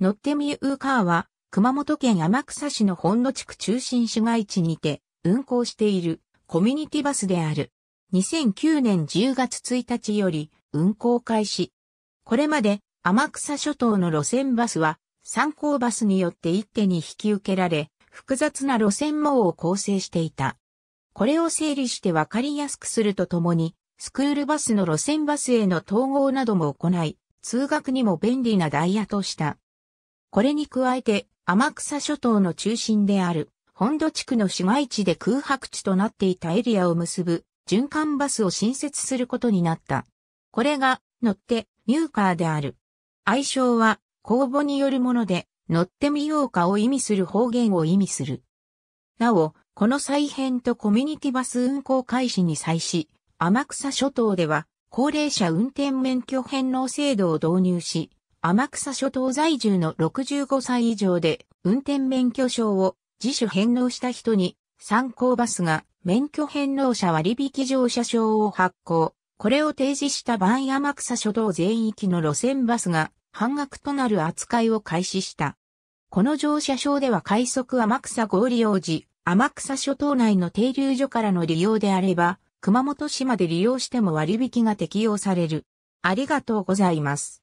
ノッテミウーカーは、熊本県天草市の本野地区中心市街地にて、運行しているコミュニティバスである。2009年10月1日より運行開始。これまで天草諸島の路線バスは参考バスによって一手に引き受けられ、複雑な路線網を構成していた。これを整理してわかりやすくするとともに、スクールバスの路線バスへの統合なども行い、通学にも便利なダイヤとした。これに加えて、天草諸島の中心である、本土地区の市街地で空白地となっていたエリアを結ぶ、循環バスを新設することになった。これが、乗って、ミューカーである。愛称は、公募によるもので、乗ってみようかを意味する方言を意味する。なお、この再編とコミュニティバス運行開始に際し、天草諸島では、高齢者運転免許返納制度を導入し、天草諸島在住の65歳以上で運転免許証を自主返納した人に参考バスが免許返納者割引乗車証を発行。これを提示した場合天草諸島全域の路線バスが半額となる扱いを開始した。この乗車証では快速天草合利用時、天草諸島内の停留所からの利用であれば、熊本市まで利用しても割引が適用される。ありがとうございます。